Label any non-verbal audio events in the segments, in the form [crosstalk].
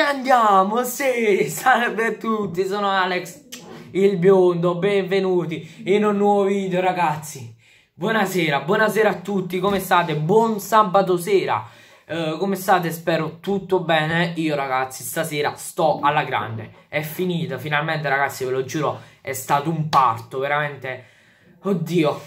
andiamo, sì, salve a tutti, sono Alex il biondo, benvenuti in un nuovo video ragazzi Buonasera, buonasera a tutti, come state? Buon sabato sera eh, Come state? Spero tutto bene Io ragazzi stasera sto alla grande È finita, finalmente ragazzi ve lo giuro, è stato un parto, veramente Oddio,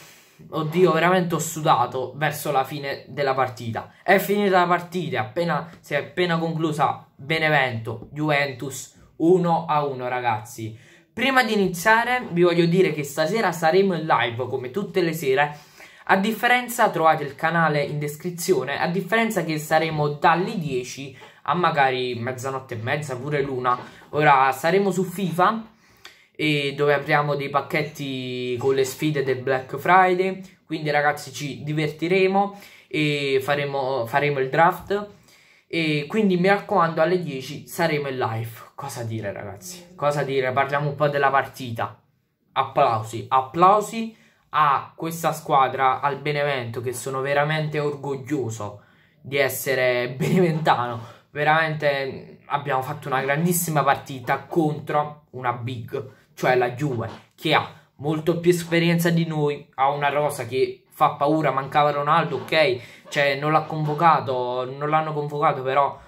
oddio, veramente ho sudato verso la fine della partita. È finita la partita, appena, si è appena conclusa Benevento, Juventus 1 a 1, ragazzi. Prima di iniziare, vi voglio dire che stasera saremo in live come tutte le sere. A differenza, trovate il canale in descrizione, a differenza che saremo dalle 10 a magari mezzanotte e mezza, pure l'una. Ora saremo su FIFA e dove apriamo dei pacchetti con le sfide del Black Friday. Quindi ragazzi ci divertiremo e faremo, faremo il draft. E quindi mi raccomando alle 10 saremo in live. Cosa dire ragazzi? Cosa dire? Parliamo un po' della partita. Applausi, applausi a questa squadra, al Benevento, che sono veramente orgoglioso di essere [laughs] beneventano. Veramente abbiamo fatto una grandissima partita contro una big cioè la Juve, che ha molto più esperienza di noi, ha una rosa che fa paura, mancava Ronaldo, ok, cioè non l'ha convocato, non l'hanno convocato però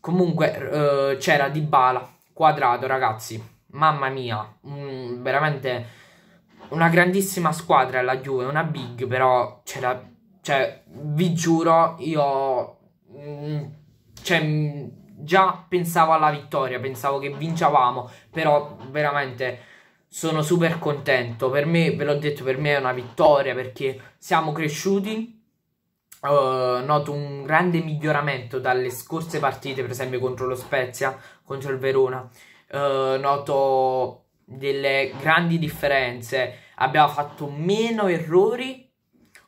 comunque eh, c'era Dybala, Quadrato, ragazzi, mamma mia, mh, mm, veramente una grandissima squadra la Juve, una big, però c'era cioè vi giuro, io mh, mm, cioè mm, già pensavo alla vittoria, pensavo che vincevamo, però veramente sono super contento. Per me, ve l'ho detto, per me è una vittoria perché siamo cresciuti. Uh, noto un grande miglioramento dalle scorse partite, per esempio contro lo Spezia, contro il Verona. Uh, noto delle grandi differenze. Abbiamo fatto meno errori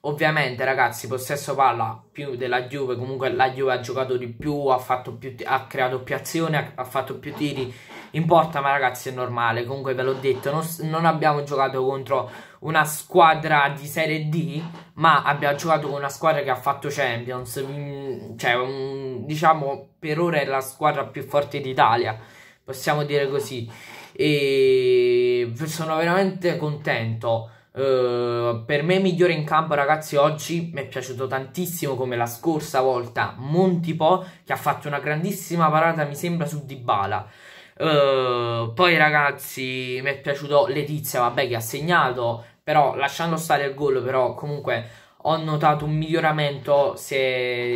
Ovviamente, ragazzi, possesso palla più della Juve. Comunque, la Juve ha giocato di più, ha, più, ha creato più azione, ha, ha, fatto più tiri in porta. Ma, ragazzi, è normale. Comunque, ve l'ho detto, non, non, abbiamo giocato contro una squadra di Serie D, ma abbiamo giocato con una squadra che ha fatto Champions. Mm, cioè, diciamo, per ora è la squadra più forte d'Italia. Possiamo dire così. E sono veramente contento Ehm, per me migliore in campo ragazzi oggi mi è piaciuto tantissimo come la scorsa volta Montipò che ha fatto una grandissima parata mi sembra su Dybala uh, poi ragazzi mi è piaciuto Letizia vabbè che ha segnato però lasciando stare il gol però comunque ho notato un miglioramento se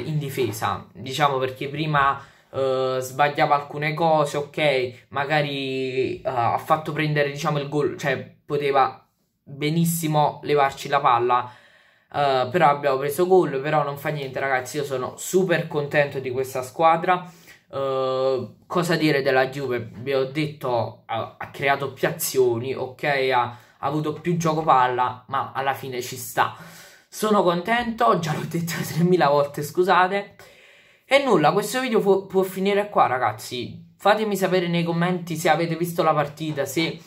in difesa diciamo perché prima Uh, sbagliava alcune cose, ok, magari uh, ha fatto prendere diciamo il gol, cioè poteva benissimo levarci la palla. Uh, però abbiamo preso gol, però non fa niente ragazzi, io sono super contento di questa squadra. Uh, cosa dire della Juve? Vi ho detto, ha, ha creato più azioni, ok, ha, ha, avuto più gioco palla, ma alla fine ci sta. Sono contento, già l'ho detto 3000 [laughs] volte, scusate. E nulla, questo video può, può finire qua ragazzi. Fatemi sapere nei commenti se avete visto la partita, se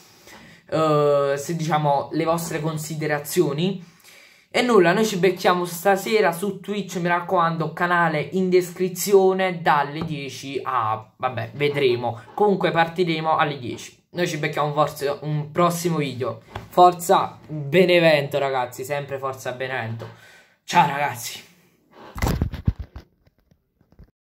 eh, se diciamo le vostre considerazioni. E nulla, noi ci becchiamo stasera su Twitch, mi raccomando, canale in descrizione dalle 10 a... vabbè, vedremo. Comunque partiremo alle 10. Noi ci becchiamo forse un prossimo video. Forza Benevento, ragazzi, sempre forza Benevento. Ciao, ragazzi.